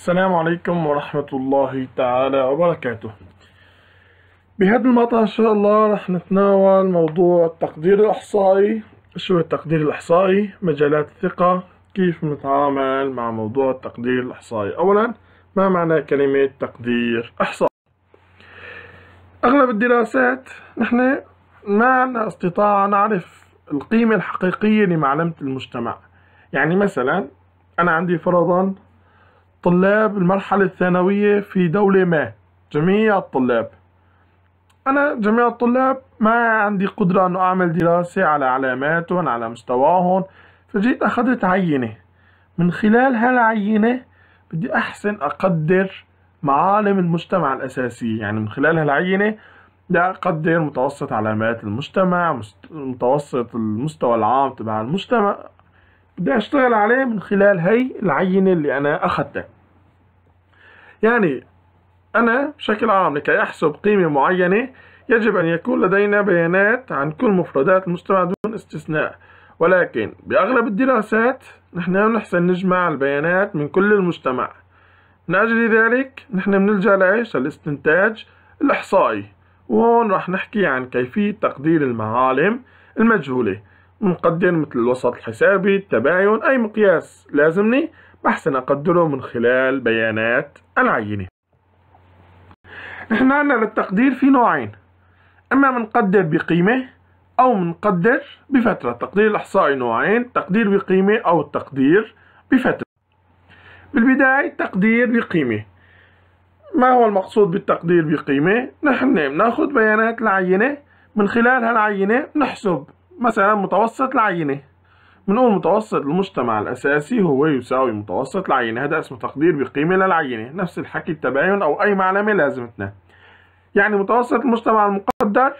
السلام عليكم ورحمة الله تعالى وبركاته بهذا المقطع إن شاء الله رح نتناول موضوع التقدير الإحصائي شو التقدير الإحصائي مجالات الثقة كيف نتعامل مع موضوع التقدير الإحصائي أولا ما معنى كلمة تقدير إحصائي أغلب الدراسات نحن ما عندنا استطاعة نعرف القيمة الحقيقية لمعلمة المجتمع يعني مثلا أنا عندي فرضا طلاب المرحلة الثانوية في دولة ما جميع الطلاب أنا جميع الطلاب ما عندي قدرة أن أعمل دراسة على علاماتهم على مستواهم فجيت أخذت عينة من خلال هالعينة بدي أحسن أقدر معالم المجتمع الأساسية يعني من خلال هالعينة بدي أقدر متوسط علامات المجتمع متوسط المستوى العام تبع المجتمع ده اشتغل عليه من خلال هي العينة اللي أنا أخذتها يعني أنا بشكل عام لكي أحسب قيمة معينة يجب أن يكون لدينا بيانات عن كل مفردات المجتمع دون استثناء ولكن بأغلب الدراسات نحن نحسن نجمع البيانات من كل المجتمع من أجل ذلك نحن بنلجأ لإيش الاستنتاج الإحصائي وهون راح نحكي عن كيفية تقدير المعالم المجهولة مقدر مثل الوسط الحسابي التباين أي مقياس لازمني بحسن أقدره من خلال بيانات العينة نحن عندنا للتقدير في نوعين إما منقدر بقيمة أو منقدر بفترة التقدير الإحصائي نوعين تقدير بقيمة أو التقدير بفترة بالبداية تقدير بقيمة ما هو المقصود بالتقدير بقيمة؟ نحن بناخد بيانات العينة من خلال هالعينة نحسب مثلا متوسط العينة بنقول متوسط المجتمع الأساسي هو يساوي متوسط العينة هذا اسمه تقدير بقيمة للعينة نفس الحكي التباين أو أي معلمة لازمتنا يعني متوسط المجتمع المقدر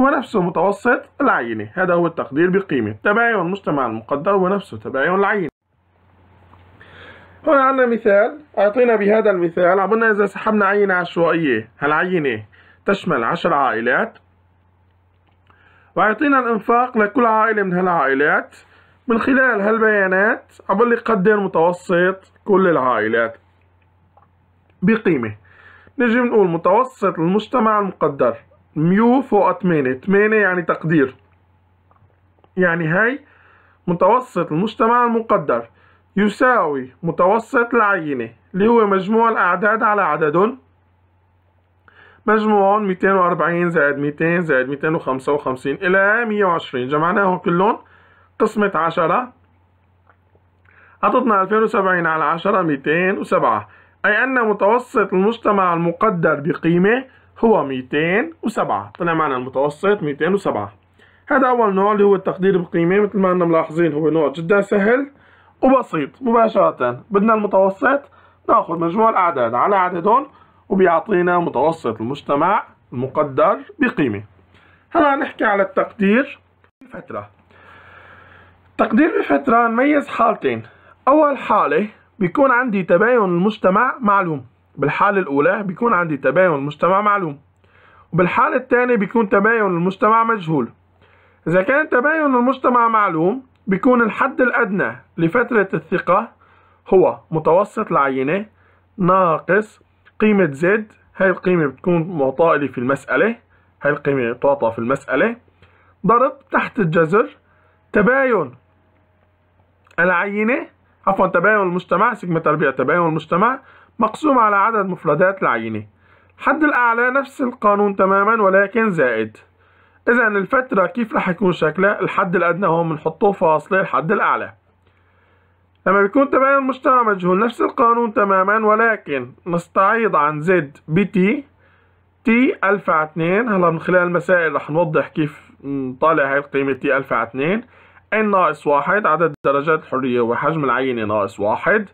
هو نفسه متوسط العينة هذا هو التقدير بقيمة تباين المجتمع المقدر هو نفسه تباين العينة هنا عندنا مثال أعطينا بهذا المثال عبرنا إذا سحبنا عينة عشوائية هالعينة تشمل عشر عائلات ويعطينا الإنفاق لكل عائلة من هالعائلات من خلال هالبيانات عبالي قدر إيه متوسط كل العائلات بقيمة نجي نقول متوسط المجتمع المقدر ميو فوق 8 8 يعني تقدير يعني هاي متوسط المجتمع المقدر يساوي متوسط العينة اللي هو مجموع الأعداد على عددهم مجموعهم 240 زائد 200 زائد 255 إلى 120 جمعناهم كلهم قسمة 10 عطتنا 2070 على 10 207 أي أن متوسط المجتمع المقدر بقيمة هو 207 طلع معنا المتوسط 207 هذا أول نوع اللي هو التقدير بقيمة مثل ما أننا ملاحظين هو نوع جدا سهل وبسيط مباشرة بدنا المتوسط ناخذ مجموع الأعداد على عددهم وبيعطينا متوسط المجتمع المقدر بقيمة هلا نحكي على التقدير بفترة التقدير بفترة نميز حالتين أول حالة بيكون عندي تباين المجتمع معلوم بالحالة الأولى بيكون عندي تباين المجتمع معلوم وبالحالة الثانية بيكون تباين المجتمع مجهول إذا كان تباين المجتمع معلوم بيكون الحد الأدنى لفترة الثقة هو متوسط العينة ناقص قيمة زد هاي القيمة بتكون معطاء لي في المسألة هاي القيمة بتعطى في المسألة ضرب تحت الجذر تباين العينة عفوا تباين المجتمع سيجما تربيع تباين المجتمع مقسوم على عدد مفردات العينة الحد الأعلى نفس القانون تماما ولكن زائد إذا الفترة كيف رح يكون شكلها الحد الأدنى هون بنحطه فاصلة الحد الأعلى لما بيكون تباين المجتمع مجهول نفس القانون تماما ولكن نستعيض عن زد بي تي تي الفا على 2 هلا من خلال المسائل رح نوضح كيف نطالع هاي القيمة تي الفا على 2 ان ناقص واحد عدد درجات الحرية وحجم العينة ناقص واحد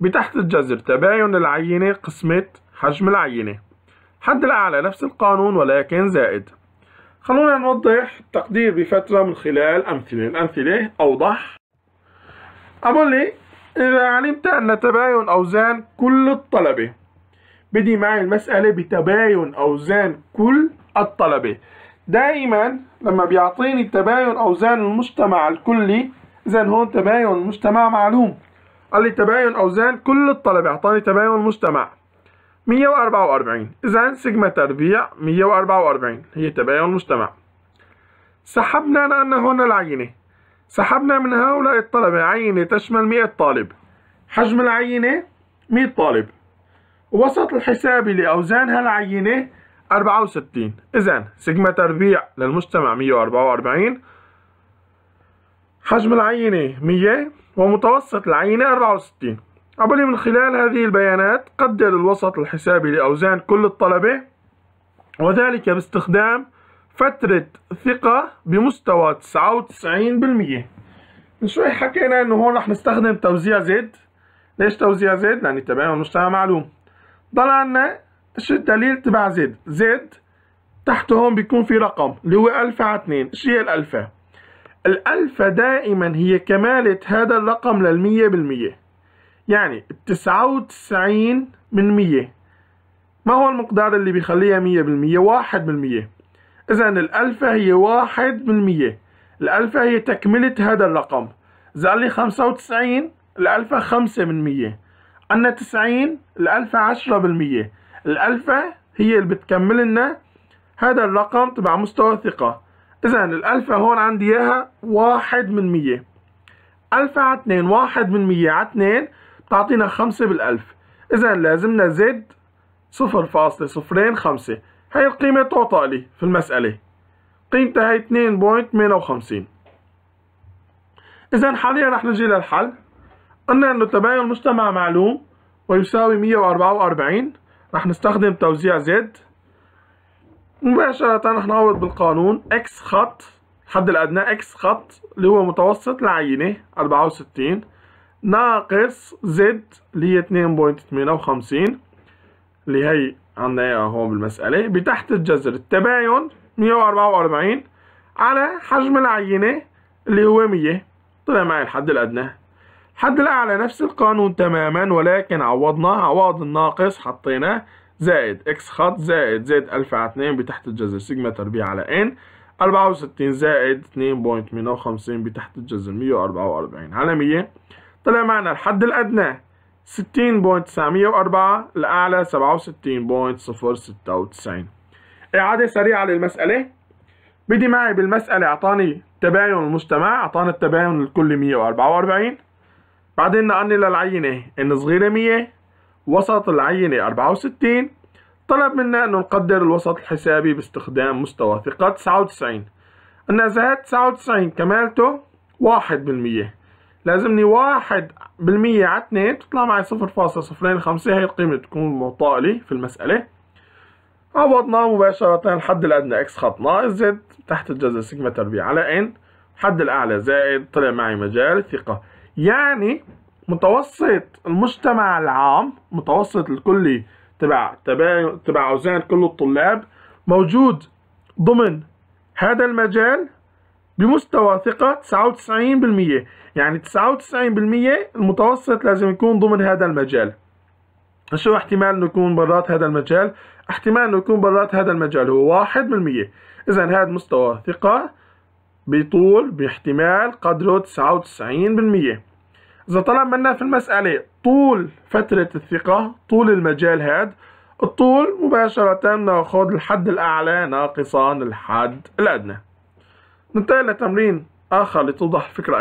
بتحت الجذر تباين العينة قسمة حجم العينة حد الأعلى نفس القانون ولكن زائد خلونا نوضح التقدير بفترة من خلال أمثلة الأمثلة أوضح لي إذا علمت أن تباين أوزان كل الطلبة بدي معي المسألة بتباين أوزان كل الطلبة دائما لما بيعطيني تباين أوزان المجتمع الكلي إذا هون تباين المجتمع معلوم قال لي تباين أوزان كل الطلبة أعطاني تباين المجتمع 144 إذا سيجما تربيع 144 هي تباين المجتمع سحبنا لأن هون العينة سحبنا من هؤلاء الطلبة عينة تشمل 100 طالب حجم العينة 100 طالب وسط الحسابي لأوزان هالعينة 64 إذا سيجما تربيع للمجتمع 144 حجم العينة 100 ومتوسط العينة 64 عبالي من خلال هذه البيانات قدر الوسط الحسابي لأوزان كل الطلبة وذلك باستخدام فترة ثقة بمستوى 99% من شوي حكينا انه هون رح نستخدم توزيع زد ليش توزيع زد؟ لأن تبعنا المجتمع معلوم ضل عنا شو الدليل تبع زد؟ زد تحته هون بيكون في رقم اللي هو ألفا على 2 شو هي الألفا؟ الألفا دائما هي كمالة هذا الرقم للمية بالمية يعني التسعة وتسعين من مية ما هو المقدار اللي بيخليها مية بالمية؟ واحد بالمية إذا الألفة هي واحد بالمية الألفة هي تكملة هذا الرقم إذا قال لي خمسة وتسعين الألفة خمسة بالمية عنا تسعين الألفة عشرة بالمية الألفة هي اللي بتكمل لنا هذا الرقم تبع مستوى الثقة إذا الألفة هون عندي إياها واحد من مية ألفة على اتنين واحد من مية على اتنين بتعطينا خمسة بالألف إذا لازمنا زد صفر فاصلة صفرين خمسة هاي القيمة تعطى لي في المسألة قيمتها هي 2.58 إذا حاليا رح نجي للحل قلنا إنه تباين المجتمع معلوم ويساوي 144 رح نستخدم توزيع زد مباشرة رح نعوض بالقانون x خط الحد الأدنى x خط اللي هو متوسط العينة 64 ناقص زد اللي هي 2.58 اللي هي عندنا اهو بالمسألة بتحت الجذر التباين 144 على حجم العينة اللي هو 100 طلع معي الحد الأدنى الحد الأعلى نفس القانون تماما ولكن عوضنا عوض الناقص حطينا زائد اكس خط زائد زائد ألف على 2 بتحت الجذر سيجما تربيع على ان 64 زائد وخمسين بتحت الجذر 144 على 100 طلع معنا الحد الأدنى 60.904 لأعلى 67.096 إعادة سريعة للمسألة بدي معي بالمسألة أعطاني تباين المجتمع أعطاني التباين الكلي 144 بعدين نقلني للعينة إن صغيرة 100 وسط العينة 64 طلب منا أن نقدر الوسط الحسابي باستخدام مستوى ثقة 99 النزهات 99 كمالته 1% لازمني واحد بالمية على اتنين تطلع معي صفر فاصلة صفرين خمسة هي القيمة تكون معطاء لي في المسألة عوضنا مباشرة الحد الأدنى إكس خط ناقص زد تحت الجذر سيجما تربيع على إن الحد الأعلى زائد طلع معي مجال الثقة يعني متوسط المجتمع العام متوسط الكلي تبع تبع تبع أوزان كل الطلاب موجود ضمن هذا المجال بمستوى ثقة 99% يعني 99% المتوسط لازم يكون ضمن هذا المجال شو احتمال انه يكون برات هذا المجال احتمال انه يكون برات هذا المجال هو واحد بالمية اذا هذا مستوى ثقة بطول باحتمال قدره 99% إذا طلب منا في المسألة طول فترة الثقة طول المجال هاد الطول مباشرة ناخذ الحد الأعلى ناقصا الحد الأدنى ننتقل لتمرين آخر لتوضح الفكرة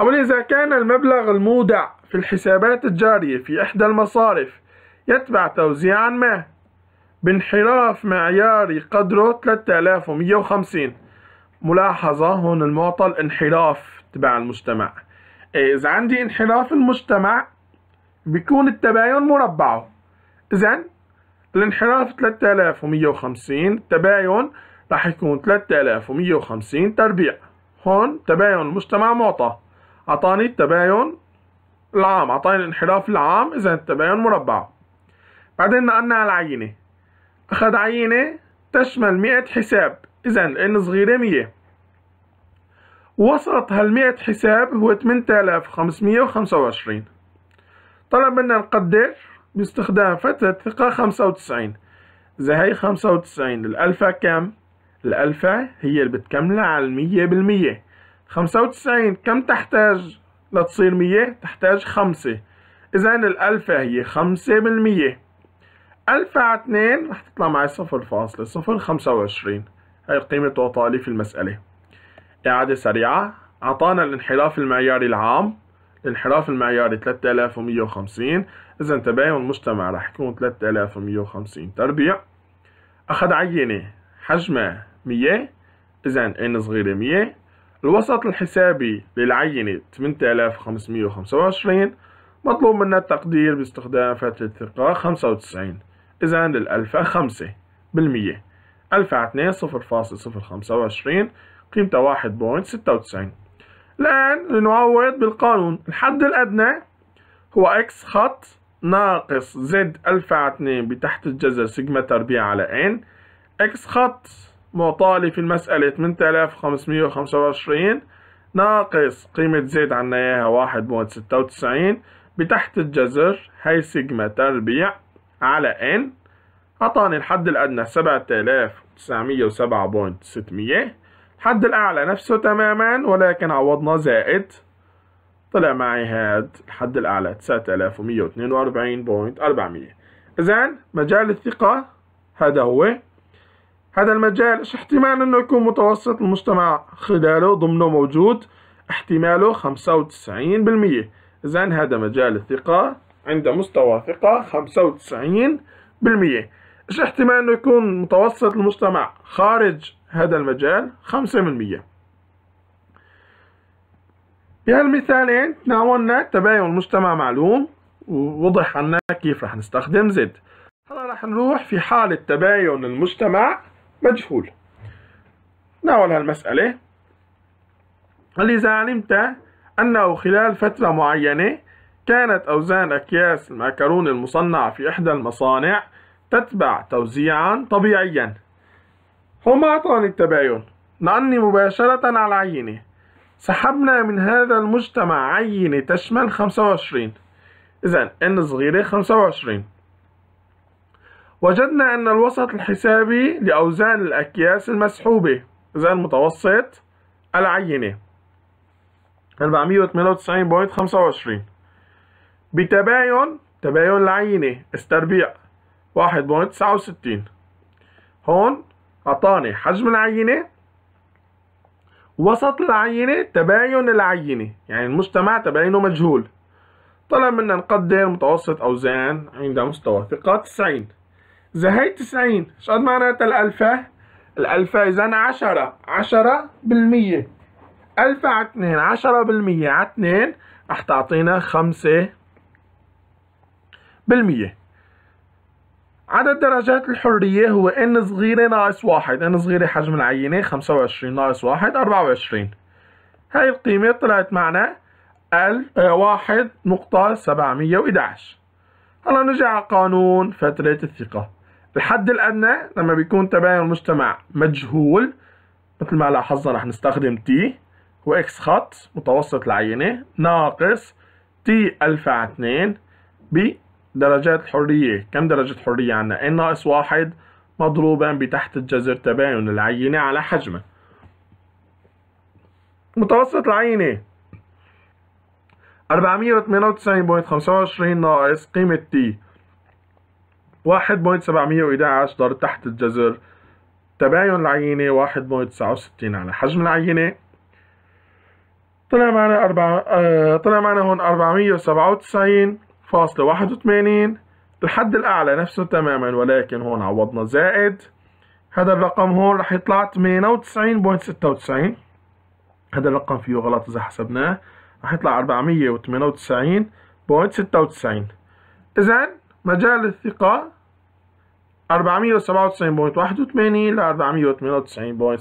أقول إذا كان المبلغ المودع في الحسابات الجارية في إحدى المصارف يتبع توزيعا ما بانحراف معياري قدره 3150 ملاحظة هون المعطى الانحراف تبع المجتمع إذا عندي انحراف المجتمع بيكون التباين مربعه إذا الانحراف 3150 التباين راح يكون 3150 تربيع هون تباين المجتمع معطى أعطاني التباين العام أعطاني الانحراف العام إذا التباين مربع بعدين نقلنا على العينة أخذ عينة تشمل 100 حساب إذا إن صغيرة 100 وسط هالمئة حساب هو 8525 طلب منا نقدر باستخدام فترة ثقة 95 إذا هي 95 الألفة كم؟ الألفة هي اللي بتكملها على المية بالمية خمسة وتسعين كم تحتاج لتصير مية تحتاج خمسة إذا الألفة هي خمسة بالمية ألفة على اتنين رح تطلع معي صفر فاصلة صفر خمسة وعشرين هاي القيمة توطالي في المسألة إعادة سريعة أعطانا الانحراف المعياري العام الانحراف المعياري 3150 إذا تباين المجتمع رح يكون 3150 تربيع أخذ عينة حجمها 100 إذا إن صغيرة 100 الوسط الحسابي للعينة 8525 مطلوب منا التقدير باستخدام فترة ثقة 95 إذا للألفة 5 بالمية ألفة 2 صفر فاصل صفر خمسة وعشرين قيمتها واحد بوينت ستة وتسعين الآن لنعوض بالقانون الحد الأدنى هو إكس خط ناقص زد ألفة 2 بتحت الجذر سيجما تربيع على إن إكس خط معطى لي في المسألة 8525 ناقص قيمة زيد عنا إياها واحد بوينت ستة وتسعين بتحت الجذر هي سيجما تربيع على إن أعطاني الحد الأدنى سبعة آلاف تسعمية وسبعة بوينت ستمية الحد الأعلى نفسه تماما ولكن عوضنا زائد طلع معي هاد الحد الأعلى تسعة آلاف ومية واتنين وأربعين بوينت أربعمية إذن مجال الثقة هذا هو هذا المجال احتمال أنه يكون متوسط المجتمع خلاله ضمنه موجود احتماله 95% إذا هذا مجال الثقة عند مستوى ثقة 95% إيش احتمال أنه يكون متوسط المجتمع خارج هذا المجال 5% بهالمثالين تناولنا تباين المجتمع معلوم ووضح عنا كيف رح نستخدم زد هلا رح نروح في حالة تباين المجتمع ناول هالمسألة المسألة إذا علمت أنه خلال فترة معينة كانت أوزان أكياس المعكرونة المصنعة في إحدى المصانع تتبع توزيعا طبيعيا هو ما أعطاني التباين نعني مباشرة على العينة سحبنا من هذا المجتمع عينة تشمل 25 إذا N صغيرة 25 وجدنا أن الوسط الحسابي لأوزان الأكياس المسحوبة زي المتوسط العينة 498.25 بتباين تباين العينة استربيع 1.69 هون أعطاني حجم العينة وسط العينة تباين العينة يعني المجتمع تباينه مجهول طلب منا نقدر متوسط أوزان عند مستوى ثقة 90 زهاية 90 ايش قد معناتها الألفة؟ الألفة إذا عشرة عشرة بالمية ألفة على اثنين عشرة بالمية على اثنين رح تعطينا خمسة بالمية عدد درجات الحرية هو إن صغيرة ناقص واحد إن صغيرة حجم العينة خمسة وعشرين ناقص واحد أربعة وعشرين هاي القيمة طلعت معنا ألف آه، واحد نقطة سبعمية وإدعش هلا نرجع على قانون فترة الثقة الحد الأدنى لما بيكون تباين المجتمع مجهول مثل ما لاحظنا رح نستخدم تي وإكس خط متوسط العينة ناقص تي ألفا على 2 بدرجات الحرية كم درجة حرية عنا إن ناقص واحد مضروبا بتحت الجذر تباين العينة على حجمها متوسط العينة 498.25 ناقص قيمة تي 1.711 دولار تحت الجذر تباين العينة 1.69 على حجم العينة طلع معنا أربعة آه طلع معنا هون 497.81 الحد الأعلى نفسه تماما ولكن هون عوضنا زائد هذا الرقم هون رح يطلع 98.96 هذا الرقم فيه غلط إذا حسبناه رح يطلع 498.96 إذا مجال الثقة 497.81 ل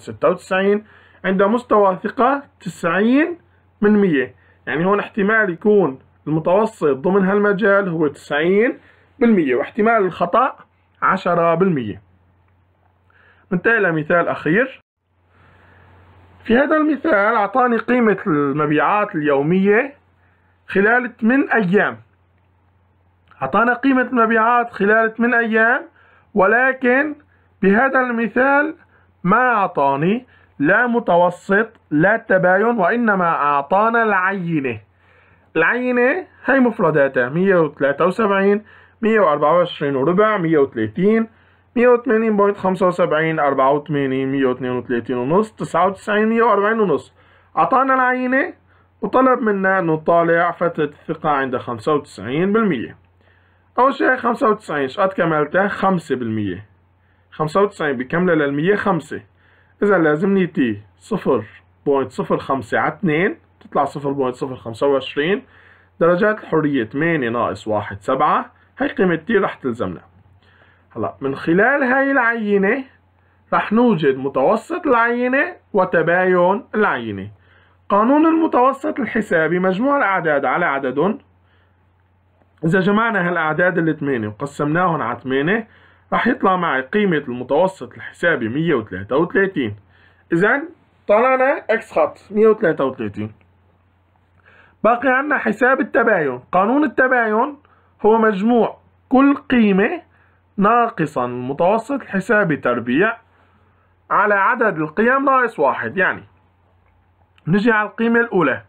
498.96 عند مستوى ثقة 90 من 100 يعني هون احتمال يكون المتوسط ضمن هالمجال هو 90 بالمية واحتمال الخطأ 10 بالمية ننتقل لمثال أخير في هذا المثال أعطاني قيمة المبيعات اليومية خلال 8 أيام أعطانا قيمة المبيعات خلال 8 أيام ولكن بهذا المثال ما أعطاني لا متوسط لا تباين وإنما أعطانا العينة العينة هي مفرداتها 173 124 وربع 130 180.75 84 182.5 99 140 ونص أعطانا العينة وطلب منا نطالع فترة الثقة عند 95% أول شي خمسة وتسعين شقد كملته خمسة بالمية خمسة وتسعين بكملة للمية خمسة إذا لازمني تي صفر بوينت صفر خمسة على اتنين تطلع صفر بوينت صفر خمسة وعشرين درجات الحرية تمانية ناقص واحد سبعة هاي قيمة تي رح تلزمنا هلا من خلال هاي العينة رح نوجد متوسط العينة وتباين العينة قانون المتوسط الحسابي مجموع الأعداد على عدد إذا جمعنا هالأعداد الثمانية وقسمناهم على ثمانية راح يطلع معي قيمة المتوسط الحسابي 133 إذا طلعنا إكس خط 133 باقي عنا حساب التباين قانون التباين هو مجموع كل قيمة ناقصا المتوسط الحسابي تربيع على عدد القيم ناقص واحد يعني نجي على القيمة الأولى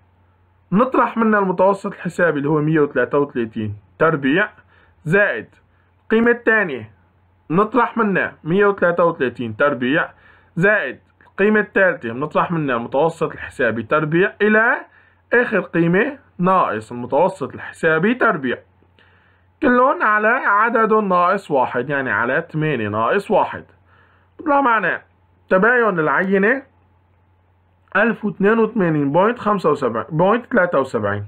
نطرح منا المتوسط الحسابي اللي هو 133 تربيع زائد القيمة الثانية نطرح منا 133 تربيع زائد القيمة الثالثة بنطرح منها المتوسط الحسابي تربيع إلى آخر قيمة ناقص المتوسط الحسابي تربيع كلهم على عدد ناقص واحد يعني على 8 ناقص واحد بلا معنى تباين العينة 1082.75.73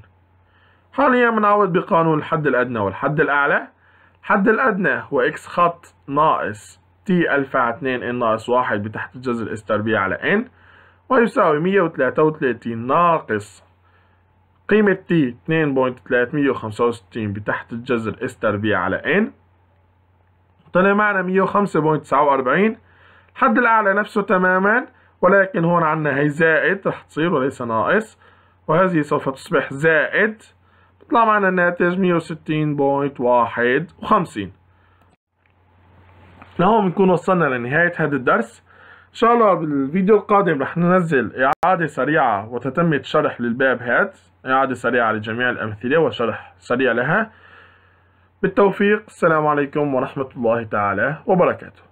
حاليا بنعوض بقانون الحد الأدنى والحد الأعلى الحد الأدنى هو إكس خط ناقص تي ألفا 2 n ناقص 1 بتحت الجذر الإس تربيع على إن ويساوي 133 ناقص قيمة تي 2.365 بتحت الجذر إس تربيع على إن طلع معنا 105.49 الحد الأعلى نفسه تماماً ولكن هون عندنا هي زائد رح تصير وليس ناقص وهذه سوف تصبح زائد بيطلع معنا الناتج 160.51 لهون بنكون وصلنا لنهاية هذا الدرس إن شاء الله بالفيديو القادم رح ننزل إعادة سريعة وتتمة شرح للباب هاد إعادة سريعة لجميع الأمثلة وشرح سريع لها بالتوفيق السلام عليكم ورحمة الله تعالى وبركاته